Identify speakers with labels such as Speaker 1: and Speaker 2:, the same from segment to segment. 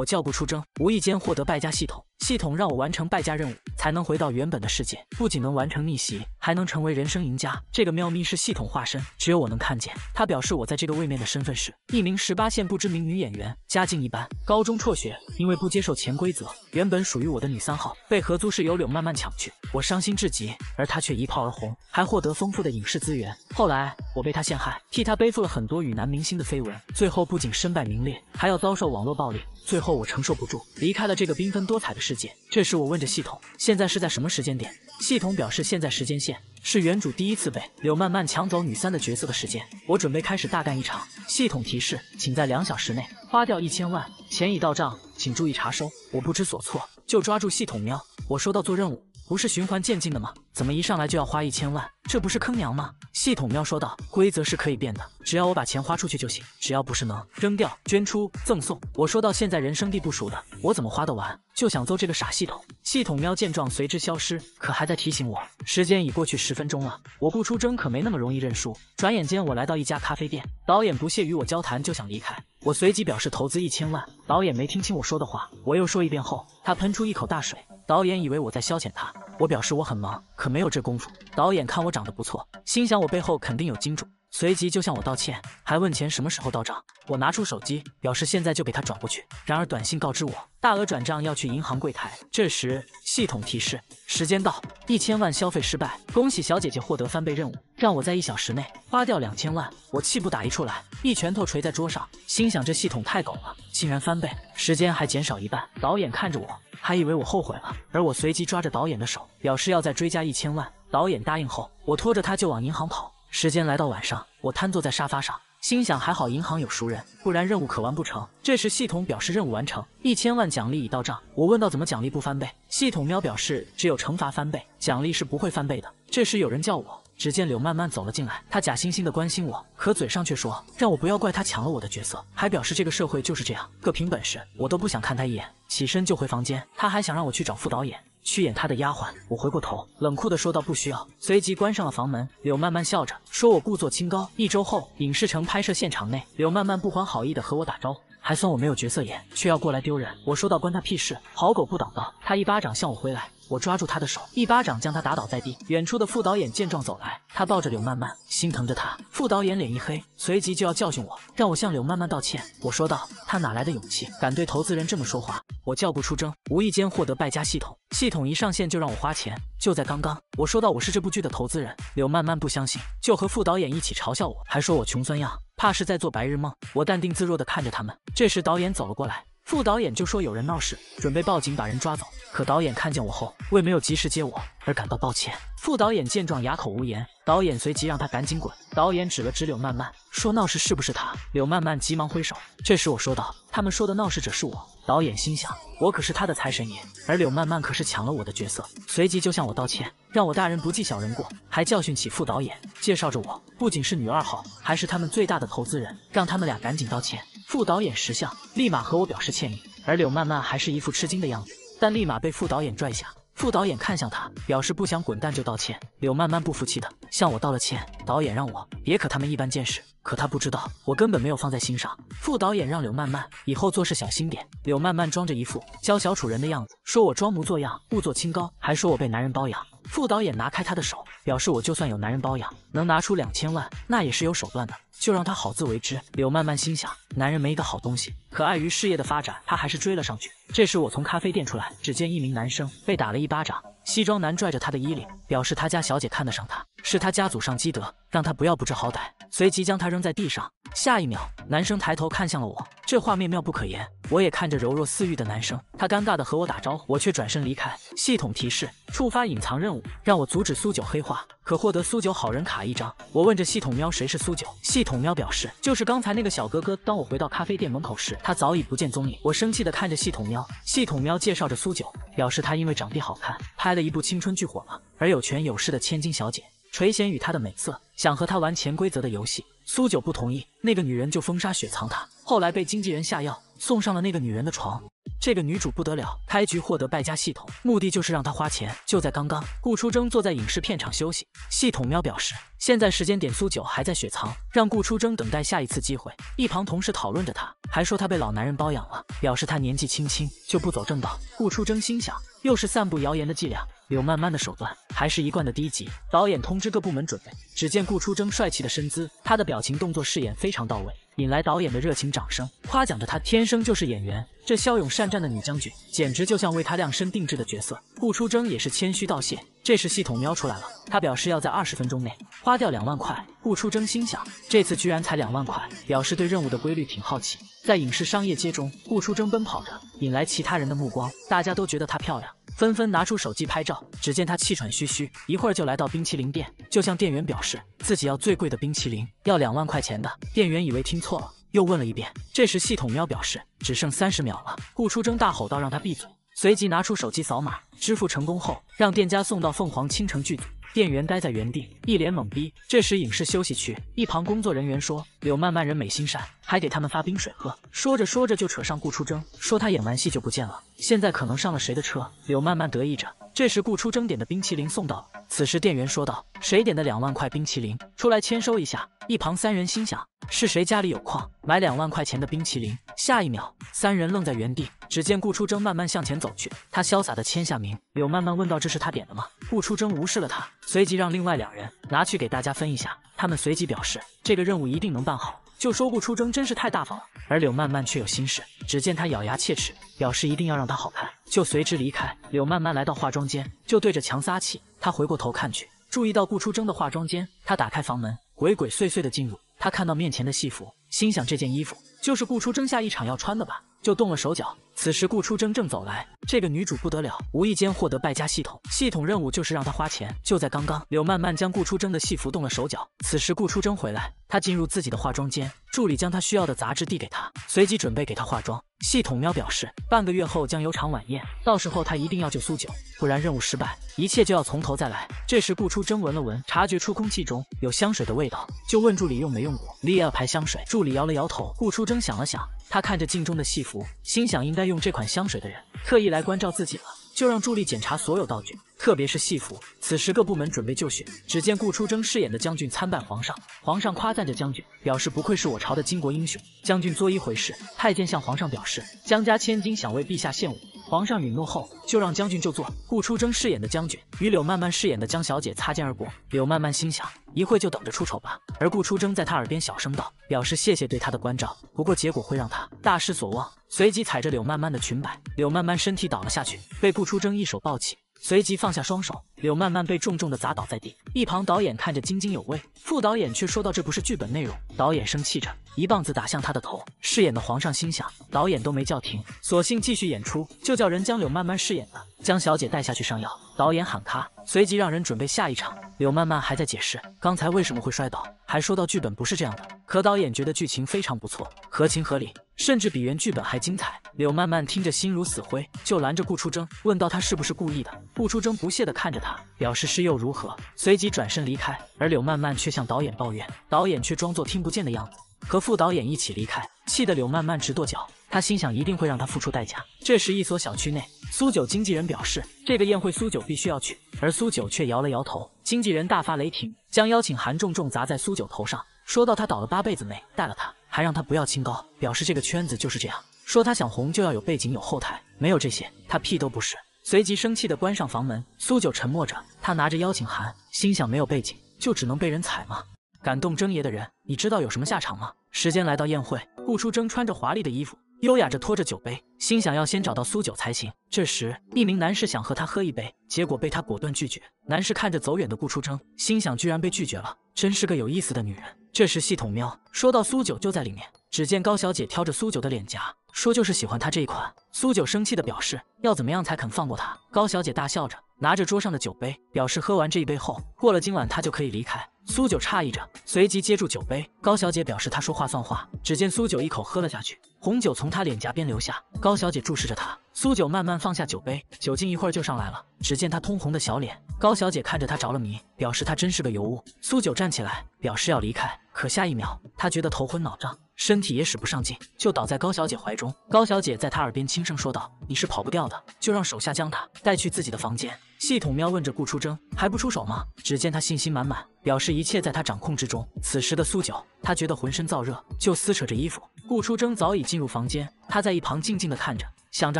Speaker 1: 我叫不出征，无意间获得败家系统。系统让我完成败家任务，才能回到原本的世界。不仅能完成逆袭，还能成为人生赢家。这个喵咪是系统化身，只有我能看见。它表示我在这个位面的身份是一名十八线不知名女演员，家境一般，高中辍学，因为不接受潜规则。原本属于我的女三号被合租室友柳慢慢抢去，我伤心至极，而她却一炮而红，还获得丰富的影视资源。后来我被她陷害，替她背负了很多与男明星的绯闻，最后不仅身败名裂，还要遭受网络暴力。最后我承受不住，离开了这个缤纷多彩的世。世界。这时我问着系统：“现在是在什么时间点？”系统表示：“现在时间线是原主第一次被柳曼曼抢走女三的角色的时间。”我准备开始大干一场。系统提示：“请在两小时内花掉一千万，钱已到账，请注意查收。”我不知所措，就抓住系统喵。我收到做任务。不是循环渐进的吗？怎么一上来就要花一千万？这不是坑娘吗？系统喵说道：“规则是可以变的，只要我把钱花出去就行，只要不是能扔掉、捐出、赠送。”我说：“到现在人生地不熟的，我怎么花得完？就想揍这个傻系统。”系统喵见状随之消失，可还在提醒我，时间已过去十分钟了。我顾出征可没那么容易认输。转眼间，我来到一家咖啡店，导演不屑与我交谈，就想离开。我随即表示投资一千万。导演没听清我说的话，我又说一遍后，他喷出一口大水。导演以为我在消遣他。我表示我很忙，可没有这功夫。导演看我长得不错，心想我背后肯定有金主。随即就向我道歉，还问钱什么时候到账。我拿出手机，表示现在就给他转过去。然而短信告知我，大额转账要去银行柜台。这时系统提示，时间到，一千万消费失败。恭喜小姐姐获得翻倍任务，让我在一小时内花掉两千万。我气不打一处来，一拳头捶在桌上，心想这系统太狗了，竟然翻倍，时间还减少一半。导演看着我，还以为我后悔了。而我随即抓着导演的手，表示要再追加一千万。导演答应后，我拖着他就往银行跑。时间来到晚上，我瘫坐在沙发上，心想还好银行有熟人，不然任务可完不成。这时系统表示任务完成，一千万奖励已到账。我问到怎么奖励不翻倍，系统喵表示只有惩罚翻倍，奖励是不会翻倍的。这时有人叫我，只见柳慢慢走了进来，她假惺惺的关心我，可嘴上却说让我不要怪她抢了我的角色，还表示这个社会就是这样，各凭本事。我都不想看他一眼，起身就回房间。他还想让我去找副导演。去演他的丫鬟，我回过头，冷酷的说道：“不需要。”随即关上了房门。柳曼曼笑着说：“我故作清高。”一周后，影视城拍摄现场内，柳曼曼不怀好意的和我打招呼，还算我没有角色演，却要过来丢人。我说道：“关他屁事，好狗不挡道。”他一巴掌向我挥来。我抓住他的手，一巴掌将他打倒在地。远处的副导演见状走来，他抱着柳曼曼，心疼着她。副导演脸一黑，随即就要教训我，让我向柳曼曼道歉。我说道：“他哪来的勇气，敢对投资人这么说话？”我叫不出声，无意间获得败家系统，系统一上线就让我花钱。就在刚刚，我说到我是这部剧的投资人，柳曼曼不相信，就和副导演一起嘲笑我，还说我穷酸样，怕是在做白日梦。我淡定自若的看着他们。这时导演走了过来。副导演就说有人闹事，准备报警把人抓走。可导演看见我后，为没有及时接我而感到抱歉。副导演见状哑口无言，导演随即让他赶紧滚。导演指了指柳曼曼，说闹事是不是他？柳曼曼急忙挥手。这时我说道：“他们说的闹事者是我。”导演心想：“我可是他的财神爷，而柳曼曼可是抢了我的角色。”随即就向我道歉，让我大人不计小人过，还教训起副导演，介绍着我不仅是女二号，还是他们最大的投资人，让他们俩赶紧道歉。副导演识相，立马和我表示歉意，而柳曼曼还是一副吃惊的样子，但立马被副导演拽下。副导演看向他，表示不想滚蛋就道歉。柳曼曼不服气的向我道了歉。导演让我别和他们一般见识，可他不知道我根本没有放在心上。副导演让柳曼曼以后做事小心点。柳曼曼装着一副娇小楚人的样子，说我装模作样，故作清高，还说我被男人包养。副导演拿开他的手，表示我就算有男人包养，能拿出两千万，那也是有手段的，就让他好自为之。柳慢慢心想，男人没一个好东西，可碍于事业的发展，她还是追了上去。这时我从咖啡店出来，只见一名男生被打了一巴掌，西装男拽着他的衣领，表示他家小姐看得上他。是他家祖上积德，让他不要不知好歹。随即将他扔在地上。下一秒，男生抬头看向了我，这画面妙不可言。我也看着柔弱似玉的男生，他尴尬的和我打招呼，我却转身离开。系统提示触发隐藏任务，让我阻止苏九黑化，可获得苏九好人卡一张。我问着系统喵，谁是苏九？系统喵表示就是刚才那个小哥哥。当我回到咖啡店门口时，他早已不见踪影。我生气的看着系统喵，系统喵介绍着苏九，表示他因为长得好看，拍了一部青春剧火了，而有权有势的千金小姐。垂涎于她的美色，想和她玩潜规则的游戏。苏九不同意，那个女人就封杀、雪藏他。后来被经纪人下药，送上了那个女人的床。这个女主不得了，开局获得败家系统，目的就是让她花钱。就在刚刚，顾初征坐在影视片场休息，系统喵表示，现在时间点苏九还在雪藏，让顾初征等待下一次机会。一旁同事讨论着他，还说他被老男人包养了，表示他年纪轻轻就不走正道。顾初征心想，又是散布谣言的伎俩。柳慢慢的手段还是一贯的低级。导演通知各部门准备。只见顾初征帅气的身姿，他的表情、动作、饰演非常到位，引来导演的热情掌声，夸奖着他天生就是演员。这骁勇善战的女将军，简直就像为他量身定制的角色。顾初征也是谦虚道谢。这时系统瞄出来了，他表示要在二十分钟内花掉两万块。顾初征心想，这次居然才两万块，表示对任务的规律挺好奇。在影视商业街中，顾初征奔跑着，引来其他人的目光。大家都觉得她漂亮，纷纷拿出手机拍照。只见她气喘吁吁，一会儿就来到冰淇淋店，就向店员表示自己要最贵的冰淇淋，要两万块钱的。店员以为听错了，又问了一遍。这时系统喵表示只剩三十秒了。顾初征大吼道：“让他闭嘴！”随即拿出手机扫码支付成功后，让店家送到凤凰倾城剧组。店员呆在原地，一脸懵逼。这时影视休息区一旁工作人员说：“柳曼曼人美心善，还给他们发冰水喝。”说着说着就扯上顾初征，说他演完戏就不见了，现在可能上了谁的车。柳曼曼得意着。这时顾初征点的冰淇淋送到了，此时店员说道：“谁点的两万块冰淇淋？出来签收一下。”一旁三人心想：“是谁家里有矿，买两万块钱的冰淇淋？”下一秒，三人愣在原地。只见顾初征慢慢向前走去，他潇洒的签下名。柳曼曼问道：“这是他点的吗？”顾初征无视了他，随即让另外两人拿去给大家分一下。他们随即表示：“这个任务一定能办好。”就说顾出征真是太大方了，而柳曼曼却有心事。只见她咬牙切齿，表示一定要让他好看，就随之离开。柳曼曼来到化妆间，就对着墙撒气。她回过头看去，注意到顾出征的化妆间。她打开房门，鬼鬼祟祟的进入。她看到面前的戏服，心想这件衣服就是顾出征下一场要穿的吧。就动了手脚。此时顾初征正走来，这个女主不得了，无意间获得败家系统，系统任务就是让她花钱。就在刚刚，柳曼曼将顾初征的戏服动了手脚。此时顾初征回来，她进入自己的化妆间，助理将她需要的杂志递给她，随即准备给她化妆。系统喵表示，半个月后将有场晚宴，到时候她一定要救苏九，不然任务失败，一切就要从头再来。这时顾初征闻了闻，察觉出空气中有香水的味道，就问助理用没用过利亚牌香水。助理摇了摇头。顾初征想了想，他看着镜中的戏服。心想应该用这款香水的人特意来关照自己了，就让助理检查所有道具，特别是戏服。此时各部门准备就绪，只见顾出征饰演的将军参拜皇上，皇上夸赞着将军，表示不愧是我朝的巾帼英雄。将军作揖回事，太监向皇上表示，江家千金想为陛下献舞。皇上允诺后，就让将军就坐。顾初征饰演的将军与柳曼曼饰演的江小姐擦肩而过。柳曼曼心想，一会就等着出丑吧。而顾初征在她耳边小声道，表示谢谢对他的关照。不过结果会让他大失所望。随即踩着柳曼曼的裙摆，柳曼曼身体倒了下去，被顾初征一手抱起。随即放下双手，柳曼曼被重重的砸倒在地。一旁导演看着津津有味，副导演却说道：“这不是剧本内容。”导演生气着，一棒子打向他的头。饰演的皇上心想，导演都没叫停，索性继续演出，就叫人将柳曼曼饰演的江小姐带下去上药。导演喊他，随即让人准备下一场。柳曼曼还在解释刚才为什么会摔倒，还说到剧本不是这样的。可导演觉得剧情非常不错，合情合理。甚至比原剧本还精彩。柳曼曼听着心如死灰，就拦着顾初征，问道：“他是不是故意的？”顾初征不屑的看着他，表示是又如何，随即转身离开。而柳曼曼却向导演抱怨，导演却装作听不见的样子，和副导演一起离开，气得柳曼曼直跺脚。他心想一定会让他付出代价。这时，一所小区内，苏九经纪人表示这个宴会苏九必须要去，而苏九却摇了摇头。经纪人大发雷霆，将邀请函重重砸在苏九头上，说到：“他倒了八辈子霉，带了他。”还让他不要清高，表示这个圈子就是这样，说他想红就要有背景有后台，没有这些他屁都不是。随即生气的关上房门。苏九沉默着，他拿着邀请函，心想没有背景就只能被人踩吗？敢动征爷的人，你知道有什么下场吗？时间来到宴会，顾初征穿着华丽的衣服。优雅着拖着酒杯，心想要先找到苏九才行。这时，一名男士想和他喝一杯，结果被他果断拒绝。男士看着走远的顾初征，心想居然被拒绝了，真是个有意思的女人。这时，系统喵说到：“苏九就在里面。”只见高小姐挑着苏九的脸颊，说：“就是喜欢他这一款。”苏九生气的表示：“要怎么样才肯放过他？”高小姐大笑着。拿着桌上的酒杯，表示喝完这一杯后，过了今晚他就可以离开。苏九诧异着，随即接住酒杯。高小姐表示她说话算话。只见苏九一口喝了下去，红酒从他脸颊边流下。高小姐注视着他，苏九慢慢放下酒杯，酒精一会儿就上来了。只见他通红的小脸，高小姐看着他着了迷，表示他真是个尤物。苏九站起来，表示要离开，可下一秒他觉得头昏脑胀。身体也使不上劲，就倒在高小姐怀中。高小姐在她耳边轻声说道：“你是跑不掉的，就让手下将她带去自己的房间。”系统喵问着顾初征：“还不出手吗？”只见他信心满满，表示一切在他掌控之中。此时的苏九，他觉得浑身燥热，就撕扯着衣服。顾初征早已进入房间，他在一旁静静的看着，想着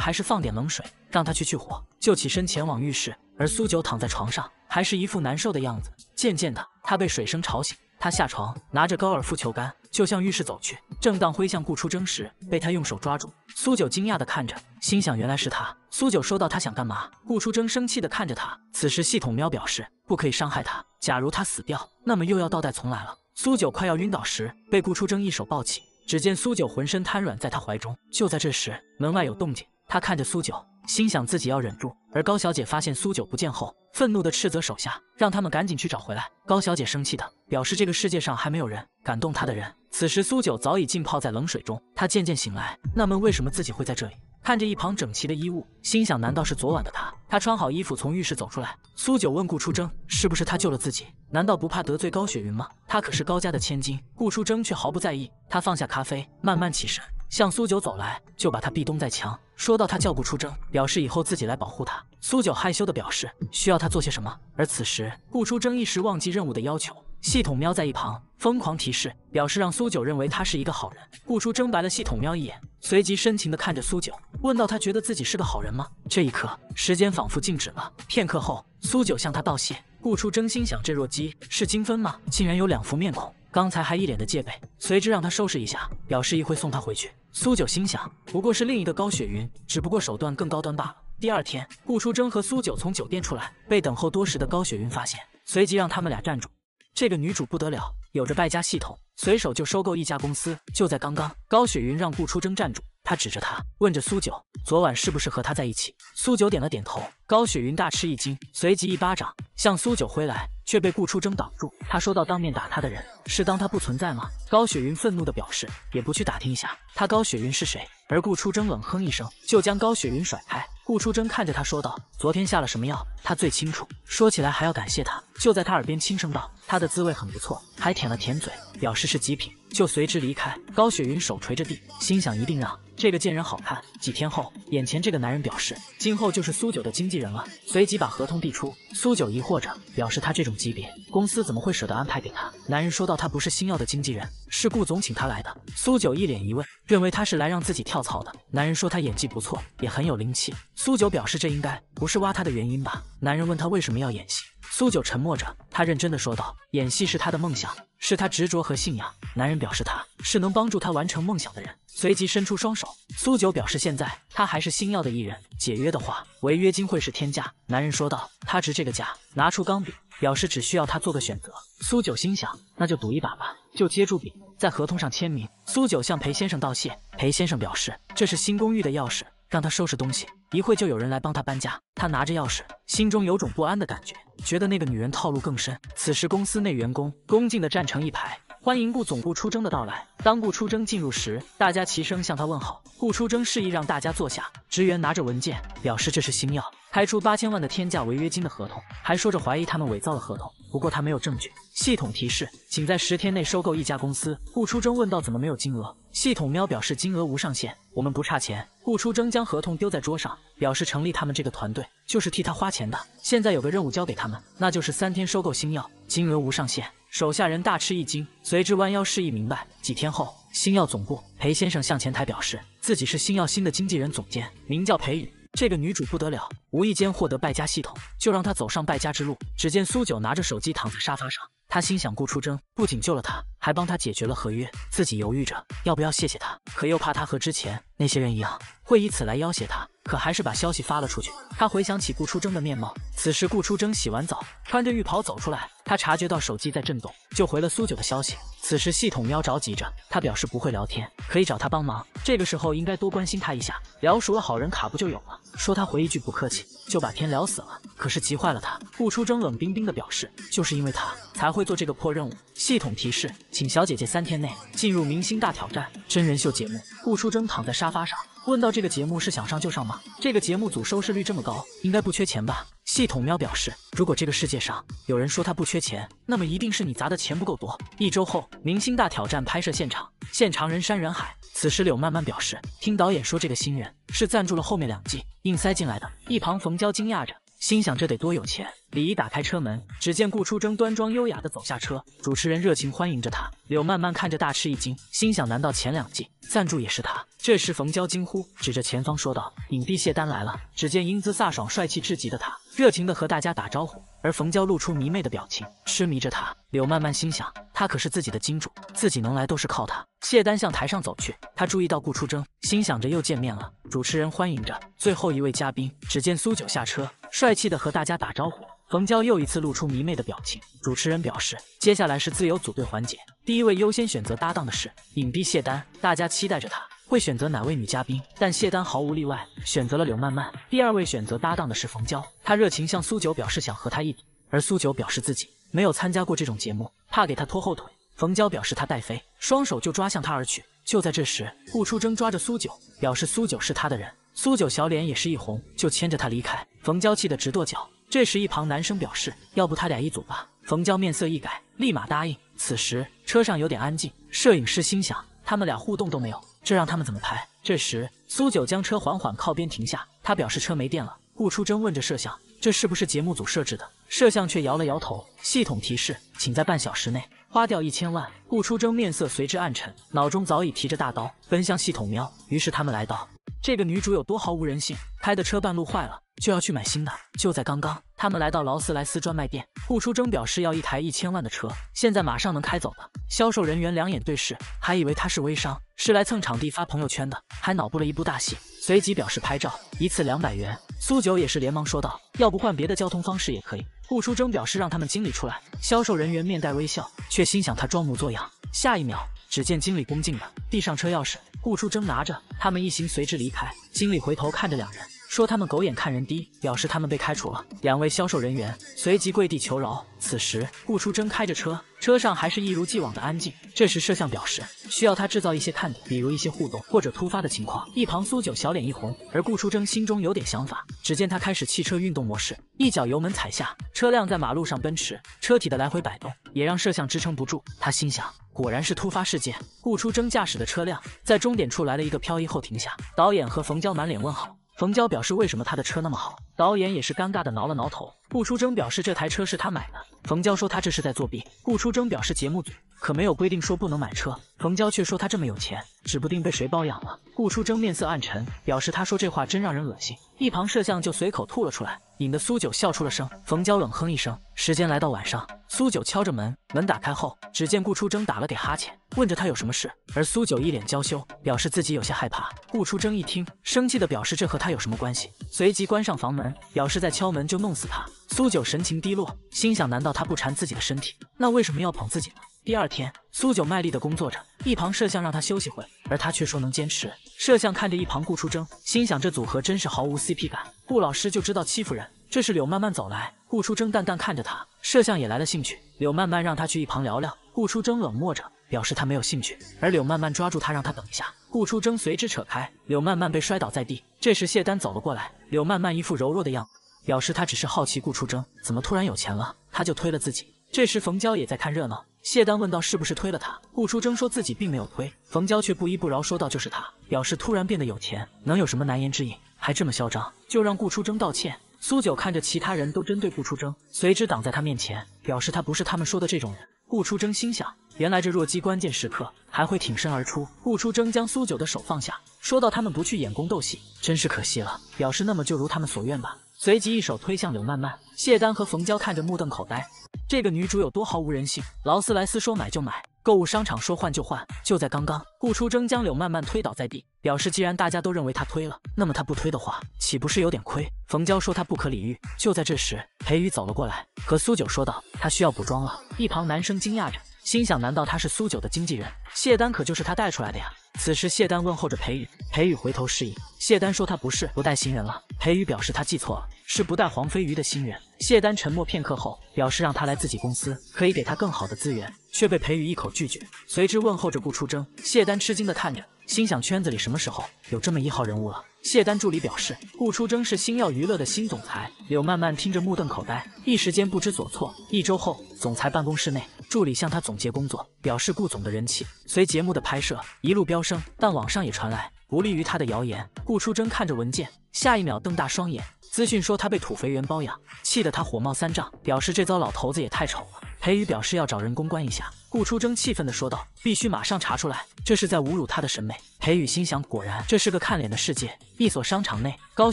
Speaker 1: 还是放点冷水让他去去火，就起身前往浴室。而苏九躺在床上，还是一副难受的样子。渐渐的，他被水声吵醒，他下床，拿着高尔夫球杆。就向浴室走去，正当挥向顾初征时，被他用手抓住。苏九惊讶的看着，心想原来是他。苏九说到他想干嘛。顾初征生气的看着他。此时系统喵表示不可以伤害他，假如他死掉，那么又要倒带重来了。苏九快要晕倒时，被顾初征一手抱起。只见苏九浑身瘫软在他怀中。就在这时，门外有动静。他看着苏九，心想自己要忍住。而高小姐发现苏九不见后，愤怒地斥责手下，让他们赶紧去找回来。高小姐生气地表示，这个世界上还没有人敢动她的人。此时苏九早已浸泡在冷水中，他渐渐醒来，纳闷为什么自己会在这里。看着一旁整齐的衣物，心想难道是昨晚的他？他穿好衣服从浴室走出来。苏九问顾初征：“是不是他救了自己？难道不怕得罪高雪云吗？他可是高家的千金。”顾初征却毫不在意，他放下咖啡，慢慢起身。向苏九走来，就把他壁咚在墙，说到他叫顾初征，表示以后自己来保护他。苏九害羞的表示需要他做些什么。而此时顾初征一时忘记任务的要求，系统喵在一旁疯狂提示，表示让苏九认为他是一个好人。顾初征白了系统喵一眼，随即深情的看着苏九，问到他觉得自己是个好人吗？这一刻，时间仿佛静止了。片刻后，苏九向他道谢。顾初征心想这弱鸡是金分吗？竟然有两副面孔，刚才还一脸的戒备，随之让他收拾一下，表示一会送他回去。苏九心想，不过是另一个高雪云，只不过手段更高端罢了。第二天，顾初征和苏九从酒店出来，被等候多时的高雪云发现，随即让他们俩站住。这个女主不得了，有着败家系统，随手就收购一家公司。就在刚刚，高雪云让顾初征站住。他指着他，问着苏九：“昨晚是不是和他在一起？”苏九点了点头。高雪云大吃一惊，随即一巴掌向苏九挥来，却被顾初征挡住。他说道：“当面打他的人，是当他不存在吗？”高雪云愤怒的表示：“也不去打听一下，他高雪云是谁？”而顾初征冷哼一声，就将高雪云甩开。顾初征看着他说道：“昨天下了什么药？他最清楚。说起来还要感谢他，就在他耳边轻声道：他的滋味很不错，还舔了舔嘴，表示是极品。”就随之离开。高雪云手垂着地，心想一定让这个贱人好看。几天后，眼前这个男人表示今后就是苏九的经纪人了，随即把合同递出。苏九疑惑着，表示他这种级别，公司怎么会舍得安排给他？男人说到：“他不是星耀的经纪人，是顾总请他来的。”苏九一脸疑问，认为他是来让自己跳槽的。男人说：“他演技不错，也很有灵气。”苏九表示：“这应该不是挖他的原因吧？”男人问他为什么要演戏。苏九沉默着，他认真地说道：“演戏是他的梦想，是他执着和信仰。”男人表示他是能帮助他完成梦想的人，随即伸出双手。苏九表示现在他还是星耀的艺人，解约的话违约金会是天价。男人说道：“他值这个价。”拿出钢笔，表示只需要他做个选择。苏九心想那就赌一把吧，就接住笔，在合同上签名。苏九向裴先生道谢，裴先生表示这是新公寓的钥匙。让他收拾东西，一会就有人来帮他搬家。他拿着钥匙，心中有种不安的感觉，觉得那个女人套路更深。此时，公司内员工恭敬的站成一排，欢迎顾总、顾出征的到来。当顾出征进入时，大家齐声向他问好。顾出征示意让大家坐下，职员拿着文件表示这是星耀开出八千万的天价违约金的合同，还说着怀疑他们伪造了合同。不过他没有证据。系统提示，请在十天内收购一家公司。顾初征问道：“怎么没有金额？”系统喵表示：“金额无上限，我们不差钱。”顾初征将合同丢在桌上，表示成立他们这个团队就是替他花钱的。现在有个任务交给他们，那就是三天收购星耀，金额无上限。手下人大吃一惊，随之弯腰示意明白。几天后，星耀总部，裴先生向前台表示自己是星耀新的经纪人总监，名叫裴宇。这个女主不得了，无意间获得败家系统，就让她走上败家之路。只见苏九拿着手机躺在沙发上，他心想顾出征不仅救了他，还帮他解决了合约，自己犹豫着要不要谢谢他，可又怕他和之前。那些人一样会以此来要挟他，可还是把消息发了出去。他回想起顾初征的面貌，此时顾初征洗完澡，穿着浴袍走出来。他察觉到手机在震动，就回了苏九的消息。此时系统喵着急着，他表示不会聊天，可以找他帮忙。这个时候应该多关心他一下，聊熟了好人卡不就有了？说他回一句不客气，就把天聊死了。可是急坏了他。顾初征冷冰冰的表示，就是因为他才会做这个破任务。系统提示，请小姐姐三天内进入《明星大挑战》真人秀节目。顾初征躺在沙。沙发上，问到这个节目是想上就上吗？这个节目组收视率这么高，应该不缺钱吧？系统喵表示，如果这个世界上有人说他不缺钱，那么一定是你砸的钱不够多。一周后，明星大挑战拍摄现场，现场人山人海。此时柳慢慢表示，听导演说这个新人是赞助了后面两季硬塞进来的。一旁冯娇惊讶着。心想这得多有钱！李姨打开车门，只见顾初征端庄优雅的走下车，主持人热情欢迎着他。柳曼曼看着大吃一惊，心想难道前两季赞助也是他？这时冯娇惊呼，指着前方说道：“影帝谢丹来了！”只见英姿飒爽、帅气至极的他，热情的和大家打招呼。而冯娇露出迷妹的表情，痴迷着他。柳曼曼心想，他可是自己的金主，自己能来都是靠他。谢丹向台上走去，他注意到顾初征，心想着又见面了。主持人欢迎着最后一位嘉宾，只见苏九下车，帅气的和大家打招呼。冯娇又一次露出迷妹的表情。主持人表示，接下来是自由组队环节，第一位优先选择搭档的是影帝谢丹，大家期待着他。会选择哪位女嘉宾？但谢丹毫无例外选择了柳曼曼。第二位选择搭档的是冯娇，她热情向苏九表示想和他一组，而苏九表示自己没有参加过这种节目，怕给他拖后腿。冯娇表示他带飞，双手就抓向他而去。就在这时，顾初征抓着苏九，表示苏九是他的人。苏九小脸也是一红，就牵着他离开。冯娇气得直跺脚。这时，一旁男生表示要不他俩一组吧。冯娇面色一改，立马答应。此时车上有点安静，摄影师心想他们俩互动都没有。这让他们怎么拍？这时，苏九将车缓缓靠边停下，他表示车没电了。顾初真问着摄像：“这是不是节目组设置的？”摄像却摇了摇头。系统提示：“请在半小时内。”花掉一千万，顾初征面色随之暗沉，脑中早已提着大刀奔向系统喵。于是他们来到，这个女主有多毫无人性？开的车半路坏了，就要去买新的。就在刚刚，他们来到劳斯莱斯专卖店，顾初征表示要一台一千万的车，现在马上能开走了。销售人员两眼对视，还以为他是微商，是来蹭场地发朋友圈的，还脑补了一部大戏，随即表示拍照一次两百元。苏九也是连忙说道，要不换别的交通方式也可以。顾书征表示让他们经理出来，销售人员面带微笑，却心想他装模作样。下一秒，只见经理恭敬的递上车钥匙，顾书征拿着，他们一行随之离开。经理回头看着两人。说他们狗眼看人低，表示他们被开除了。两位销售人员随即跪地求饶。此时，顾初征开着车，车上还是一如既往的安静。这时，摄像表示需要他制造一些看点，比如一些互动或者突发的情况。一旁苏九小脸一红，而顾初征心中有点想法。只见他开始汽车运动模式，一脚油门踩下，车辆在马路上奔驰，车体的来回摆动也让摄像支撑不住。他心想，果然是突发事件。顾初征驾驶的车辆在终点处来了一个漂移后停下。导演和冯娇满脸问好。冯娇表示为什么他的车那么好，导演也是尴尬的挠了挠头。顾初征表示这台车是他买的。冯娇说他这是在作弊。顾初征表示节目组。可没有规定说不能买车，冯娇却说她这么有钱，指不定被谁包养了。顾初征面色暗沉，表示他说这话真让人恶心。一旁摄像就随口吐了出来，引得苏九笑出了声。冯娇冷哼一声。时间来到晚上，苏九敲着门，门打开后，只见顾初征打了点哈欠，问着他有什么事。而苏九一脸娇羞，表示自己有些害怕。顾初征一听，生气的表示这和他有什么关系，随即关上房门，表示再敲门就弄死他。苏九神情低落，心想难道他不馋自己的身体，那为什么要捧自己呢？第二天，苏九卖力的工作着，一旁摄像让他休息会，而他却说能坚持。摄像看着一旁顾初征，心想这组合真是毫无 CP 感。顾老师就知道欺负人。这时柳慢慢走来，顾初征淡淡看着他，摄像也来了兴趣。柳慢慢让他去一旁聊聊，顾初征冷漠着，表示他没有兴趣。而柳慢慢抓住他，让他等一下。顾初征随之扯开，柳慢慢被摔倒在地。这时谢丹走了过来，柳慢慢一副柔弱的样子，表示他只是好奇顾初征怎么突然有钱了，他就推了自己。这时冯娇也在看热闹。谢丹问道：“是不是推了他？”顾初征说自己并没有推，冯娇却不依不饶，说道：“就是他，表示突然变得有钱，能有什么难言之隐？还这么嚣张，就让顾初征道歉。”苏九看着其他人都针对顾初征，随之挡在他面前，表示他不是他们说的这种人。顾初征心想，原来这弱鸡关键时刻还会挺身而出。顾初征将苏九的手放下，说到：“他们不去演宫斗戏，真是可惜了。”表示那么就如他们所愿吧。随即一手推向柳曼曼，谢丹和冯娇看着目瞪口呆。这个女主有多毫无人性？劳斯莱斯说买就买，购物商场说换就换。就在刚刚，顾初征将柳慢慢推倒在地，表示既然大家都认为他推了，那么他不推的话，岂不是有点亏？冯娇说他不可理喻。就在这时，裴宇走了过来，和苏九说道，他需要补妆了。一旁男生惊讶着。心想，难道他是苏九的经纪人？谢丹可就是他带出来的呀。此时，谢丹问候着裴宇，裴宇回头示意。谢丹说他不是不带新人了。裴宇表示他记错了，是不带黄飞鱼的新人。谢丹沉默片刻后，表示让他来自己公司，可以给他更好的资源，却被裴宇一口拒绝。随之问候着顾出征。谢丹吃惊的看着，心想圈子里什么时候有这么一号人物了？谢丹助理表示，顾初征是星耀娱乐的新总裁。柳曼曼听着目瞪口呆，一时间不知所措。一周后，总裁办公室内，助理向他总结工作，表示顾总的人气随节目的拍摄一路飙升，但网上也传来不利于他的谣言。顾初征看着文件，下一秒瞪大双眼。资讯说他被土肥圆包养，气得他火冒三丈，表示这糟老头子也太丑了。裴宇表示要找人公关一下。顾初征气愤地说道：“必须马上查出来，这是在侮辱他的审美。”裴宇心想，果然这是个看脸的世界。一所商场内，高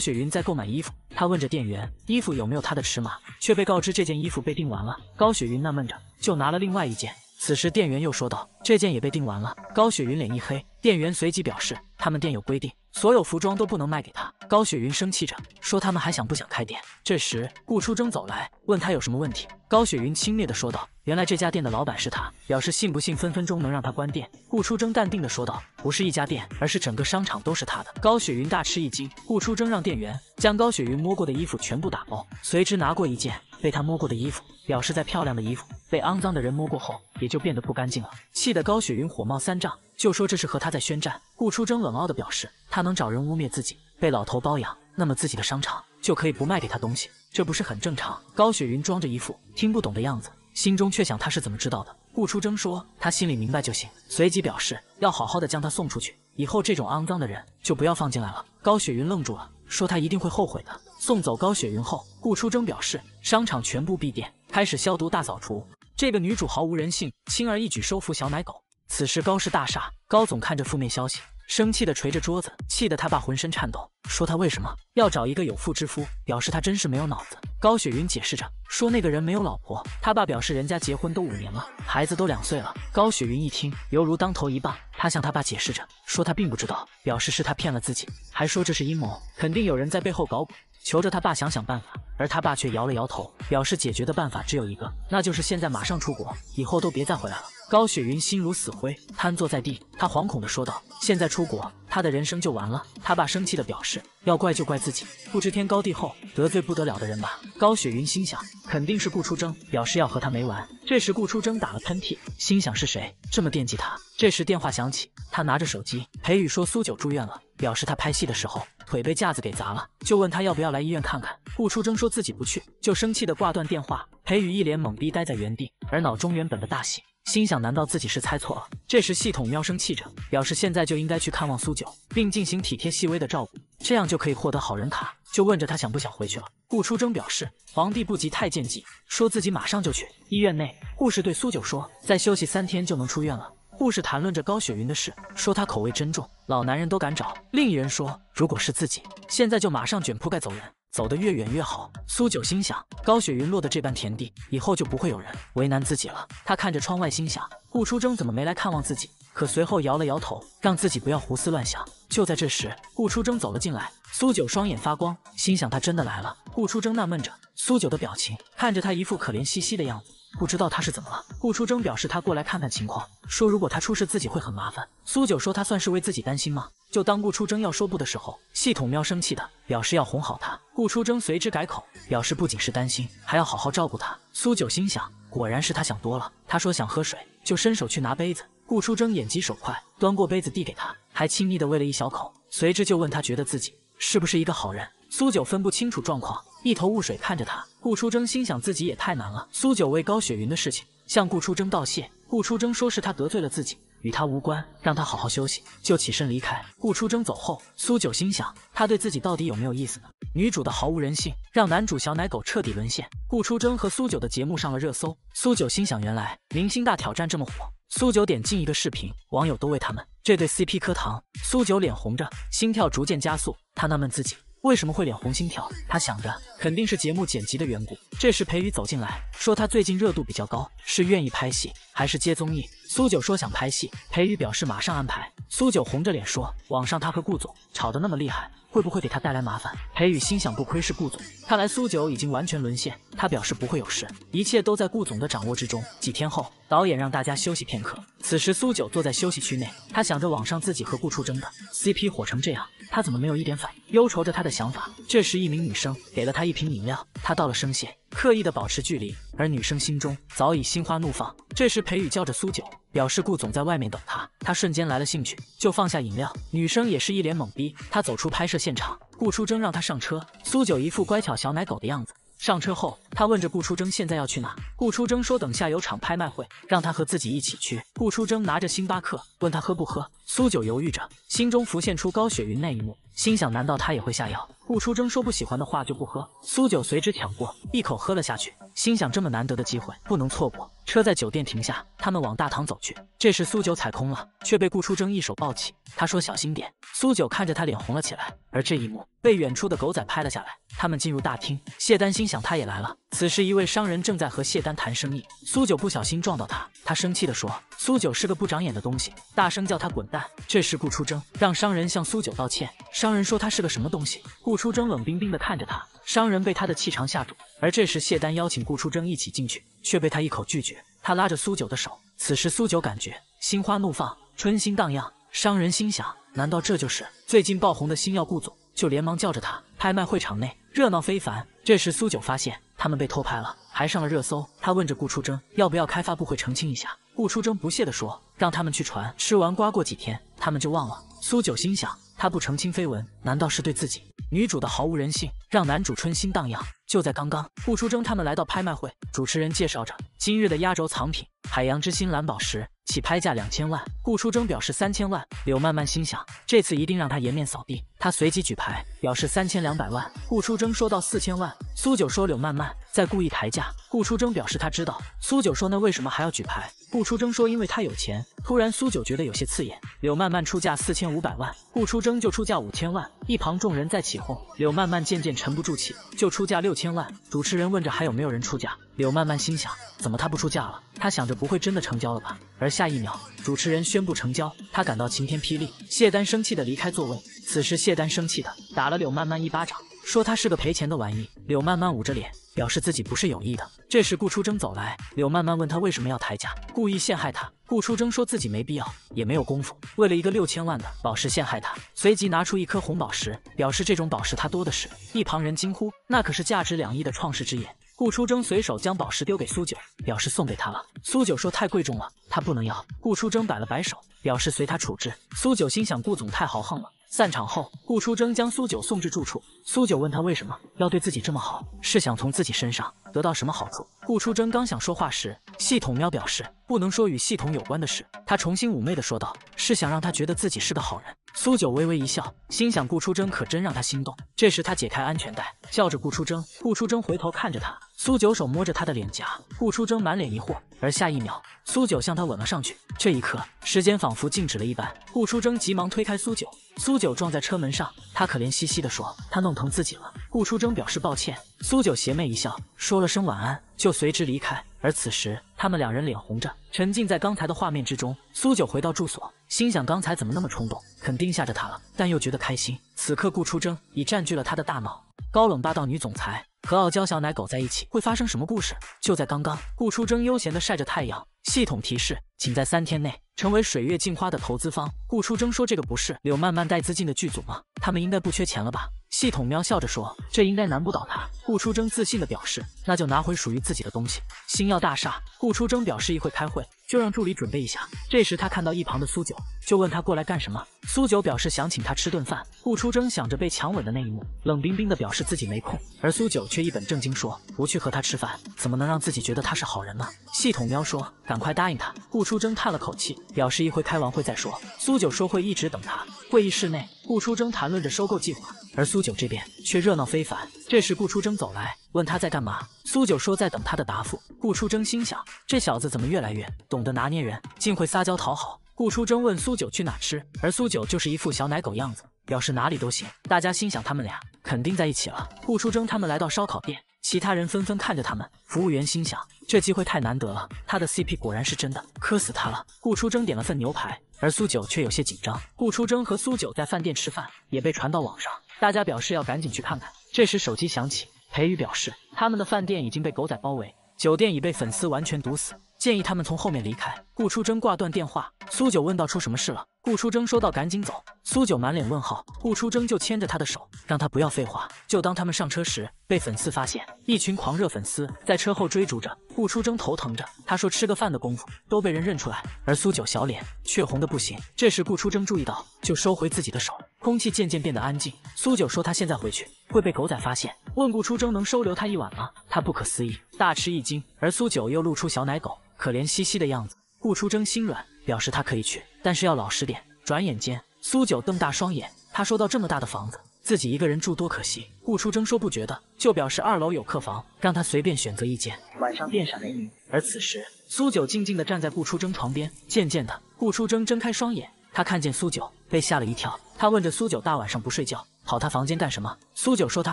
Speaker 1: 雪云在购买衣服，她问着店员衣服有没有她的尺码，却被告知这件衣服被订完了。高雪云纳闷着，就拿了另外一件。此时店员又说道：“这件也被订完了。”高雪云脸一黑，店员随即表示。他们店有规定，所有服装都不能卖给他。高雪云生气着说：“他们还想不想开店？”这时，顾初征走来，问他有什么问题。高雪云轻蔑的说道：“原来这家店的老板是他，表示信不信分分钟能让他关店。”顾初征淡定的说道：“不是一家店，而是整个商场都是他的。”高雪云大吃一惊。顾初征让店员将高雪云摸过的衣服全部打包，随之拿过一件被他摸过的衣服，表示在漂亮的衣服被肮脏的人摸过后，也就变得不干净了。气得高雪云火冒三丈。就说这是和他在宣战。顾初征冷傲的表示，他能找人污蔑自己被老头包养，那么自己的商场就可以不卖给他东西，这不是很正常？高雪云装着一副听不懂的样子，心中却想他是怎么知道的。顾初征说他心里明白就行，随即表示要好好的将他送出去，以后这种肮脏的人就不要放进来了。高雪云愣住了，说他一定会后悔的。送走高雪云后，顾初征表示商场全部闭店，开始消毒大扫除。这个女主毫无人性，轻而易举收服小奶狗。此时高氏大厦，高总看着负面消息，生气的捶着桌子，气得他爸浑身颤抖，说他为什么要找一个有妇之夫，表示他真是没有脑子。高雪云解释着，说那个人没有老婆。他爸表示人家结婚都五年了，孩子都两岁了。高雪云一听，犹如当头一棒，他向他爸解释着，说他并不知道，表示是他骗了自己，还说这是阴谋，肯定有人在背后搞鬼。求着他爸想想办法，而他爸却摇了摇头，表示解决的办法只有一个，那就是现在马上出国，以后都别再回来了。高雪云心如死灰，瘫坐在地，他惶恐地说道：“现在出国，他的人生就完了。”他爸生气地表示：“要怪就怪自己，不知天高地厚，得罪不得了的人吧。”高雪云心想，肯定是顾初征，表示要和他没完。这时顾初征打了喷嚏，心想是谁这么惦记他。这时电话响起，他拿着手机，裴宇说：“苏九住院了。”表示他拍戏的时候腿被架子给砸了，就问他要不要来医院看看。顾初征说自己不去，就生气的挂断电话。裴宇一脸懵逼，待在原地，而脑中原本的大喜，心想难道自己是猜错了？这时系统喵生气着，表示现在就应该去看望苏九，并进行体贴细微的照顾，这样就可以获得好人卡。就问着他想不想回去了。顾初征表示皇帝不急太监急，说自己马上就去。医院内，护士对苏九说，再休息三天就能出院了。护士谈论着高雪云的事，说她口味真重，老男人都敢找。另一人说，如果是自己，现在就马上卷铺盖走人，走得越远越好。苏九心想，高雪云落的这般田地，以后就不会有人为难自己了。他看着窗外，心想顾初征怎么没来看望自己？可随后摇了摇头，让自己不要胡思乱想。就在这时，顾初征走了进来，苏九双眼发光，心想他真的来了。顾初征纳闷着苏九的表情，看着他一副可怜兮兮的样子。不知道他是怎么了。顾初征表示他过来看看情况，说如果他出事，自己会很麻烦。苏九说他算是为自己担心吗？就当顾初征要说不的时候，系统喵生气的表示要哄好他。顾初征随之改口，表示不仅是担心，还要好好照顾他。苏九心想，果然是他想多了。他说想喝水，就伸手去拿杯子。顾初征眼疾手快，端过杯子递给他，还亲昵的喂了一小口，随之就问他觉得自己是不是一个好人。苏九分不清楚状况。一头雾水看着他，顾初征心想自己也太难了。苏九为高雪云的事情向顾初征道谢，顾初征说是他得罪了自己，与他无关，让他好好休息，就起身离开。顾初征走后，苏九心想他对自己到底有没有意思呢？女主的毫无人性，让男主小奶狗彻底沦陷。顾初征和苏九的节目上了热搜，苏九心想原来明星大挑战这么火。苏九点进一个视频，网友都为他们这对 CP 磕糖。苏九脸红着，心跳逐渐加速，他纳闷自己。为什么会脸红心跳？他想着肯定是节目剪辑的缘故。这时裴宇走进来说：“他最近热度比较高，是愿意拍戏还是接综艺？”苏九说想拍戏，裴宇表示马上安排。苏九红着脸说：“网上他和顾总吵得那么厉害。”会不会给他带来麻烦？裴宇心想，不亏是顾总，看来苏九已经完全沦陷。他表示不会有事，一切都在顾总的掌握之中。几天后，导演让大家休息片刻。此时，苏九坐在休息区内，他想着网上自己和顾处争的 CP 火成这样，他怎么没有一点反？应？忧愁着他的想法。这时，一名女生给了他一瓶饮料，他道了声谢，刻意的保持距离。而女生心中早已心花怒放。这时，裴宇叫着苏九，表示顾总在外面等他。他瞬间来了兴趣，就放下饮料。女生也是一脸懵逼，他走出拍摄。现场，顾初征让他上车。苏九一副乖巧小奶狗的样子。上车后，他问着顾初征现在要去哪。顾初征说等下有场拍卖会，让他和自己一起去。顾初征拿着星巴克，问他喝不喝。苏九犹豫着，心中浮现出高雪云那一幕，心想难道他也会下药？顾初征说不喜欢的话就不喝。苏九随之抢过，一口喝了下去，心想这么难得的机会不能错过。车在酒店停下，他们往大堂走去。这时苏九踩空了，却被顾初征一手抱起。他说：“小心点。”苏九看着他，脸红了起来。而这一幕被远处的狗仔拍了下来。他们进入大厅，谢丹心想他也来了。此时一位商人正在和谢丹谈生意，苏九不小心撞到他，他生气地说：“苏九是个不长眼的东西！”大声叫他滚蛋。这时顾初征让商人向苏九道歉。商人说他是个什么东西？顾初征冷冰冰的看着他，商人被他的气场吓住。而这时谢丹邀请顾初征一起进去。却被他一口拒绝。他拉着苏九的手，此时苏九感觉心花怒放，春心荡漾，伤人心。想，难道这就是最近爆红的新药？顾总就连忙叫着他。拍卖会场内热闹非凡。这时苏九发现他们被偷拍了，还上了热搜。他问着顾初征，要不要开发布会澄清一下？顾初征不屑地说，让他们去传，吃完瓜过几天他们就忘了。苏九心想，他不澄清绯闻，难道是对自己？女主的毫无人性让男主春心荡漾。就在刚刚，顾初征他们来到拍卖会，主持人介绍着今日的压轴藏品——海洋之心蓝宝石，起拍价两千万。顾初征表示三千万。柳曼曼心想，这次一定让他颜面扫地。他随即举牌表示三千两百万。顾初征说到四千万。苏九说柳曼曼在故意抬价。顾初征表示他知道。苏九说那为什么还要举牌？顾初征说因为他有钱。突然苏九觉得有些刺眼。柳曼曼出价四千五百万，顾初征就出价五千万。一旁众人在起哄，柳曼曼渐渐沉不住气，就出价六千万。主持人问着还有没有人出价，柳曼曼心想怎么他不出价了？他想着不会真的成交了吧？而下一秒，主持人宣布成交，他感到晴天霹雳。谢丹生气的离开座位，此时谢丹生气的打了柳曼曼一巴掌。说他是个赔钱的玩意。柳曼曼捂着脸，表示自己不是有意的。这时，顾初征走来，柳曼曼问他为什么要抬价，故意陷害他。顾初征说自己没必要，也没有功夫，为了一个六千万的宝石陷害他。随即拿出一颗红宝石，表示这种宝石他多的是。一旁人惊呼：“那可是价值两亿的创世之眼！”顾初征随手将宝石丢给苏九，表示送给他了。苏九说：“太贵重了，他不能要。”顾初征摆了摆手，表示随他处置。苏九心想：顾总太豪横了。散场后，顾初征将苏九送至住处。苏九问他为什么要对自己这么好，是想从自己身上。得到什么好处？顾初征刚想说话时，系统喵表示不能说与系统有关的事。他重新妩媚的说道，是想让他觉得自己是个好人。苏九微微一笑，心想顾初征可真让他心动。这时他解开安全带，叫着顾初征。顾初征回头看着他，苏九手摸着他的脸颊，顾初征满脸疑惑。而下一秒，苏九向他吻了上去。这一刻，时间仿佛静止了一般。顾初征急忙推开苏九，苏九撞在车门上，他可怜兮兮的说他弄疼自己了。顾初征表示抱歉，苏九邪魅一笑，说了声晚安，就随之离开。而此时，他们两人脸红着，沉浸在刚才的画面之中。苏九回到住所，心想刚才怎么那么冲动，肯定吓着他了，但又觉得开心。此刻，顾初征已占据了他的大脑。高冷霸道女总裁和傲娇小奶狗在一起会发生什么故事？就在刚刚，顾初征悠闲地晒着太阳。系统提示：请在三天内成为水月镜花的投资方。顾初征说：“这个不是柳曼曼带资进的剧组吗？他们应该不缺钱了吧？”系统喵笑着说：“这应该难不倒他。”顾初征自信的表示：“那就拿回属于自己的东西。”星耀大厦，顾初征表示一会开会，就让助理准备一下。这时他看到一旁的苏九，就问他过来干什么。苏九表示想请他吃顿饭。顾初征想着被强吻的那一幕，冷冰冰的表示自己没空。而苏九却一本正经说：“不去和他吃饭，怎么能让自己觉得他是好人呢？”系统喵说：“赶快答应他。”顾初征叹了口气，表示一会开完会再说。苏九说会一直等他。会议室内。顾初征谈论着收购计划，而苏九这边却热闹非凡。这时，顾初征走来，问他在干嘛。苏九说在等他的答复。顾初征心想，这小子怎么越来越懂得拿捏人，竟会撒娇讨好。顾初征问苏九去哪吃，而苏九就是一副小奶狗样子，表示哪里都行。大家心想他们俩肯定在一起了。顾初征他们来到烧烤店，其他人纷纷看着他们。服务员心想，这机会太难得了，他的 CP 果然是真的，磕死他了。顾初征点了份牛排。而苏九却有些紧张。顾初征和苏九在饭店吃饭，也被传到网上，大家表示要赶紧去看看。这时手机响起，裴宇表示他们的饭店已经被狗仔包围，酒店已被粉丝完全堵死，建议他们从后面离开。顾初征挂断电话，苏九问道：“出什么事了？”顾初征说到：“赶紧走。”苏九满脸问号。顾初征就牵着他的手，让他不要废话。就当他们上车时，被粉丝发现，一群狂热粉丝在车后追逐着。顾初征头疼着，他说：“吃个饭的功夫都被人认出来。”而苏九小脸却红的不行。这时顾初征注意到，就收回自己的手。空气渐渐变得安静。苏九说：“他现在回去会被狗仔发现。”问顾初征能收留他一晚吗？他不可思议，大吃一惊。而苏九又露出小奶狗可怜兮兮的样子。顾初征心软，表示他可以去。但是要老实点。转眼间，苏九瞪大双眼，他说到这么大的房子，自己一个人住多可惜。”顾初征说：“不觉得。”就表示二楼有客房，让他随便选择一间。晚上电闪雷鸣，而此时苏九静静地站在顾初征床边。渐渐的，顾初征睁开双眼，他看见苏九，被吓了一跳。他问着苏九：“大晚上不睡觉，跑他房间干什么？”苏九说：“他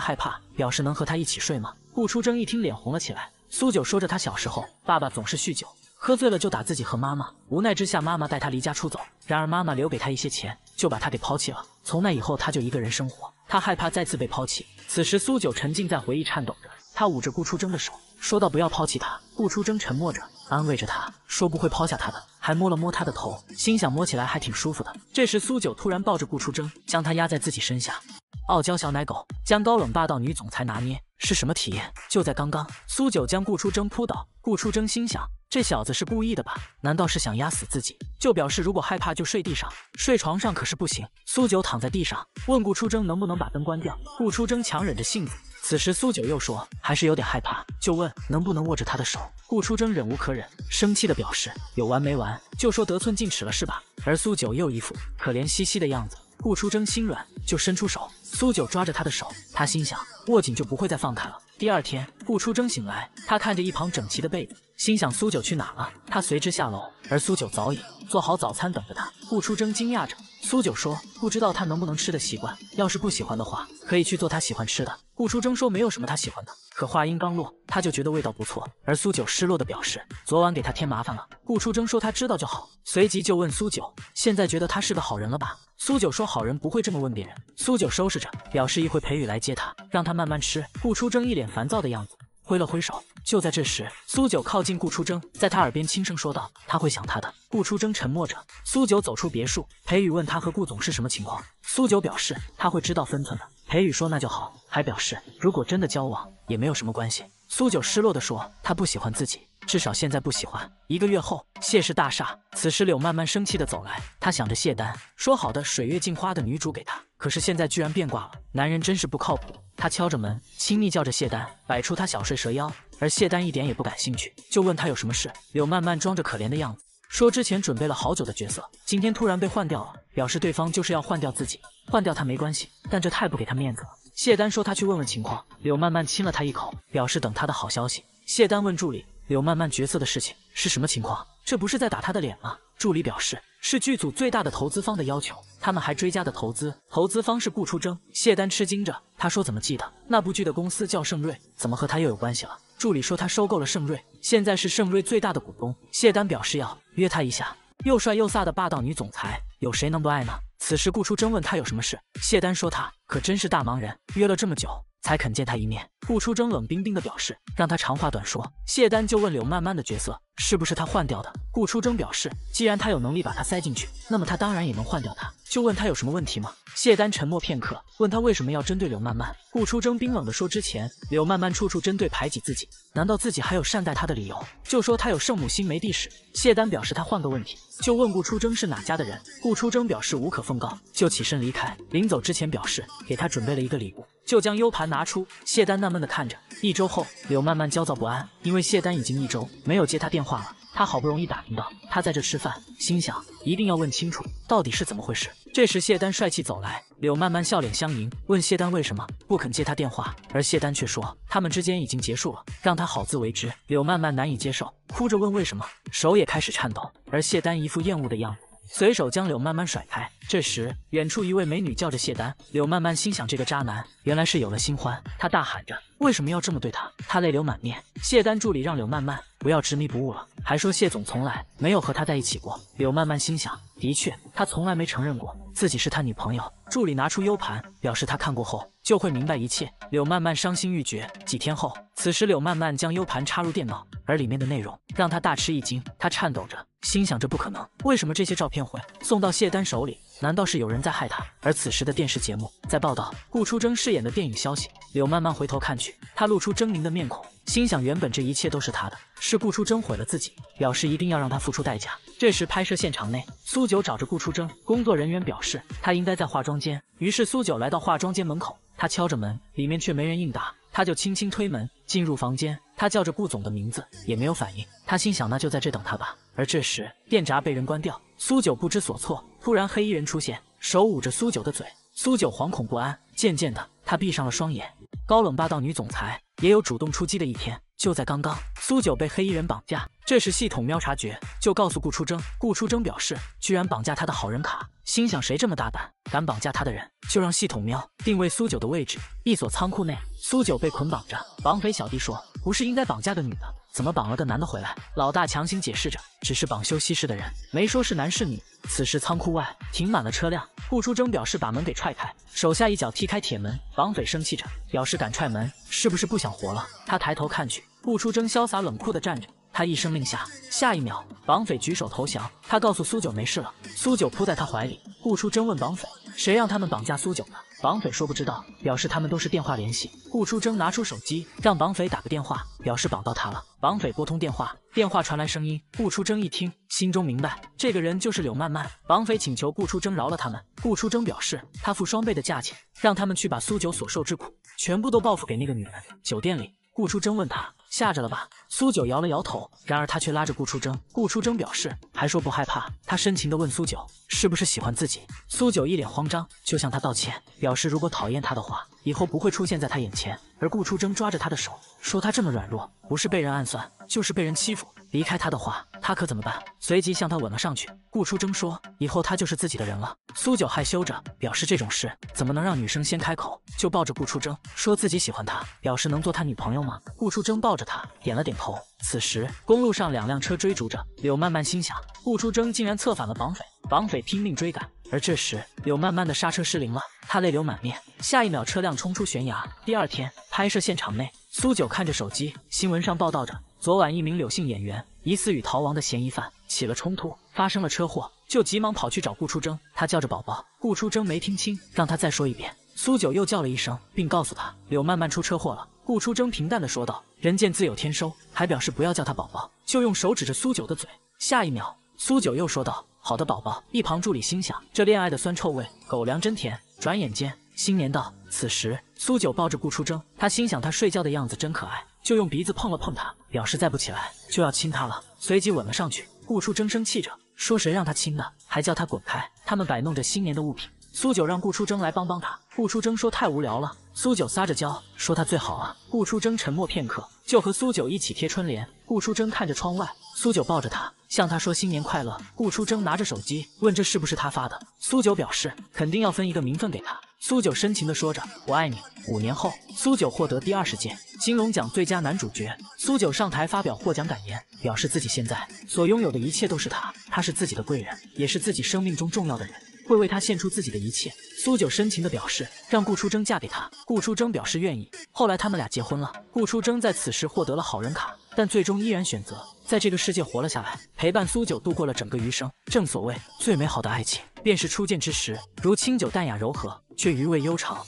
Speaker 1: 害怕，表示能和他一起睡吗？”顾初征一听，脸红了起来。苏九说着：“他小时候，爸爸总是酗酒。”喝醉了就打自己和妈妈，无奈之下，妈妈带他离家出走。然而妈妈留给他一些钱，就把他给抛弃了。从那以后，他就一个人生活。他害怕再次被抛弃。此时苏九沉浸在回忆，颤抖着，他捂着顾初征的手。说道：“不要抛弃他。”顾初征沉默着，安慰着他说：“不会抛下他的。”还摸了摸他的头，心想摸起来还挺舒服的。这时，苏九突然抱着顾初征，将他压在自己身下。傲娇小奶狗将高冷霸道女总裁拿捏，是什么体验？就在刚刚，苏九将顾初征扑倒。顾初征心想：这小子是故意的吧？难道是想压死自己？就表示如果害怕就睡地上，睡床上可是不行。苏九躺在地上，问顾初征能不能把灯关掉。顾初征强忍着性子。此时苏九又说，还是有点害怕，就问能不能握着他的手。顾初征忍无可忍，生气的表示有完没完，就说得寸进尺了是吧？而苏九又一副可怜兮兮的样子，顾初征心软，就伸出手。苏九抓着他的手，他心想握紧就不会再放开了。第二天。顾初征醒来，他看着一旁整齐的被子，心想苏九去哪了？他随之下楼，而苏九早已做好早餐等着他。顾初征惊讶着，苏九说：“不知道他能不能吃的习惯，要是不喜欢的话，可以去做他喜欢吃的。”顾初征说：“没有什么他喜欢的。”可话音刚落，他就觉得味道不错。而苏九失落的表示：“昨晚给他添麻烦了。”顾初征说：“他知道就好。”随即就问苏九：“现在觉得他是个好人了吧？”苏九说：“好人不会这么问别人。”苏九收拾着，表示一会裴宇来接他，让他慢慢吃。顾初征一脸烦躁的样子。挥了挥手，就在这时，苏九靠近顾初征，在他耳边轻声说道：“他会想他的。”顾初征沉默着。苏九走出别墅，裴宇问他和顾总是什么情况。苏九表示他会知道分寸的。裴宇说那就好，还表示如果真的交往也没有什么关系。苏九失落的说他不喜欢自己。至少现在不喜欢。一个月后，谢氏大厦。此时，柳慢慢生气的走来，她想着谢丹说好的《水月镜花》的女主给她，可是现在居然变卦了，男人真是不靠谱。她敲着门，亲昵叫着谢丹，摆出她小睡蛇妖。而谢丹一点也不感兴趣，就问他有什么事。柳慢慢装着可怜的样子，说之前准备了好久的角色，今天突然被换掉了，表示对方就是要换掉自己。换掉他没关系，但这太不给他面子。了。谢丹说他去问问情况。柳慢慢亲了他一口，表示等他的好消息。谢丹问助理。柳曼曼角色的事情是什么情况？这不是在打他的脸吗？助理表示是剧组最大的投资方的要求，他们还追加的投资。投资方是顾初征。谢丹吃惊着，他说怎么记得那部剧的公司叫盛瑞，怎么和他又有关系了？助理说他收购了盛瑞，现在是盛瑞最大的股东。谢丹表示要约他一下，又帅又飒的霸道女总裁，有谁能不爱呢？此时顾初征问他有什么事，谢丹说他可真是大忙人，约了这么久才肯见他一面。顾初征冷冰冰的表示，让他长话短说。谢丹就问柳曼曼的角色是不是他换掉的。顾初征表示，既然他有能力把他塞进去，那么他当然也能换掉他。就问他有什么问题吗？谢丹沉默片刻，问他为什么要针对柳曼曼。顾初征冰冷的说，之前柳曼曼处处针对排挤自己，难道自己还有善待他的理由？就说他有圣母心没地使。谢丹表示他换个问题，就问顾初征是哪家的人。顾初征表示无可奉告，就起身离开。临走之前表示给他准备了一个礼物，就将 U 盘拿出。谢丹那。闷的看着。一周后，柳慢慢焦躁不安，因为谢丹已经一周没有接他电话了。他好不容易打听到他在这吃饭，心想一定要问清楚到底是怎么回事。这时，谢丹帅气走来，柳慢慢笑脸相迎，问谢丹为什么不肯接他电话，而谢丹却说他们之间已经结束了，让他好自为之。柳慢慢难以接受，哭着问为什么，手也开始颤抖，而谢丹一副厌恶的样子。随手将柳慢慢甩开。这时，远处一位美女叫着谢丹。柳慢慢心想，这个渣男原来是有了新欢。她大喊着：“为什么要这么对他？”她泪流满面。谢丹助理让柳慢慢不要执迷不悟了，还说谢总从来没有和他在一起过。柳慢慢心想，的确，他从来没承认过自己是他女朋友。助理拿出 U 盘，表示他看过后就会明白一切。柳慢慢伤心欲绝。几天后，此时柳慢慢将 U 盘插入电脑，而里面的内容让她大吃一惊。她颤抖着。心想这不可能，为什么这些照片会送到谢丹手里？难道是有人在害他？而此时的电视节目在报道顾初征饰演的电影消息。柳慢慢回头看去，他露出狰狞的面孔，心想原本这一切都是他的，是顾初征毁了自己，表示一定要让他付出代价。这时拍摄现场内，苏九找着顾初征，工作人员表示他应该在化妆间，于是苏九来到化妆间门口，他敲着门，里面却没人应答。他就轻轻推门进入房间，他叫着顾总的名字，也没有反应。他心想，那就在这等他吧。而这时，电闸被人关掉，苏九不知所措。突然，黑衣人出现，手捂着苏九的嘴，苏九惶恐不安。渐渐的，他闭上了双眼。高冷霸道女总裁也有主动出击的一天。就在刚刚，苏九被黑衣人绑架。这时，系统喵察觉，就告诉顾出征。顾出征表示，居然绑架他的好人卡，心想谁这么大胆，敢绑架他的人，就让系统喵定位苏九的位置。一所仓库内，苏九被捆绑着，绑匪小弟说，不是应该绑架的女的。怎么绑了个男的回来？老大强行解释着，只是绑休息室的人，没说是男是女。此时仓库外停满了车辆，顾初征表示把门给踹开，手下一脚踢开铁门。绑匪生气着，表示敢踹门是不是不想活了？他抬头看去，顾初征潇洒冷酷的站着，他一声令下，下一秒绑匪举手投降。他告诉苏九没事了，苏九扑在他怀里。顾初征问绑匪，谁让他们绑架苏九的？绑匪说不知道，表示他们都是电话联系。顾初征拿出手机，让绑匪打个电话，表示绑到他了。绑匪拨通电话，电话传来声音。顾初征一听，心中明白，这个人就是柳曼曼。绑匪请求顾初征饶了他们。顾初征表示，他付双倍的价钱，让他们去把苏九所受之苦全部都报复给那个女人。酒店里，顾初征问他。吓着了吧？苏九摇了摇头，然而他却拉着顾初征。顾初征表示还说不害怕，他深情地问苏九是不是喜欢自己。苏九一脸慌张，就向他道歉，表示如果讨厌他的话，以后不会出现在他眼前。而顾初征抓着他的手，说他这么软弱，不是被人暗算，就是被人欺负。离开他的话，他可怎么办？随即向他吻了上去。顾初征说：“以后他就是自己的人了。”苏九害羞着表示：“这种事怎么能让女生先开口？”就抱着顾初征说：“自己喜欢他，表示能做他女朋友吗？”顾初征抱着他点了点头。此时公路上两辆车追逐着，柳曼曼心想：顾初征竟然策反了绑匪，绑匪拼命追赶。而这时柳曼曼的刹车失灵了，她泪流满面。下一秒车辆冲出悬崖。第二天拍摄现场内，苏九看着手机，新闻上报道着。昨晚，一名柳姓演员疑似与逃亡的嫌疑犯起了冲突，发生了车祸，就急忙跑去找顾初征。他叫着“宝宝”，顾初征没听清，让他再说一遍。苏九又叫了一声，并告诉他柳曼曼出车祸了。顾初征平淡地说道：“人贱自有天收。”还表示不要叫他宝宝，就用手指着苏九的嘴。下一秒，苏九又说道：“好的，宝宝。”一旁助理心想：这恋爱的酸臭味，狗粮真甜。转眼间，新年到。此时，苏九抱着顾初征，他心想：他睡觉的样子真可爱。就用鼻子碰了碰他，表示再不起来就要亲他了，随即吻了上去。顾初征生气着说：“谁让他亲的？还叫他滚开！”他们摆弄着新年的物品。苏九让顾初征来帮帮他，顾初征说太无聊了。苏九撒着娇说：“他最好啊。”顾初征沉默片刻，就和苏九一起贴春联。顾初征看着窗外，苏九抱着他，向他说：“新年快乐。”顾初征拿着手机问：“这是不是他发的？”苏九表示：“肯定要分一个名分给他。”苏九深情的说着：“我爱你。”五年后，苏九获得第二十届金龙奖最佳男主角。苏九上台发表获奖感言，表示自己现在所拥有的一切都是他，他是自己的贵人，也是自己生命中重要的人，会为他献出自己的一切。苏九深情的表示，让顾初征嫁给他。顾初征表示愿意。后来他们俩结婚了。顾初征在此时获得了好人卡，但最终依然选择。在这个世界活了下来，陪伴苏九度过了整个余生。正所谓，最美好的爱情，便是初见之时，如清酒淡雅柔和，却余味悠长。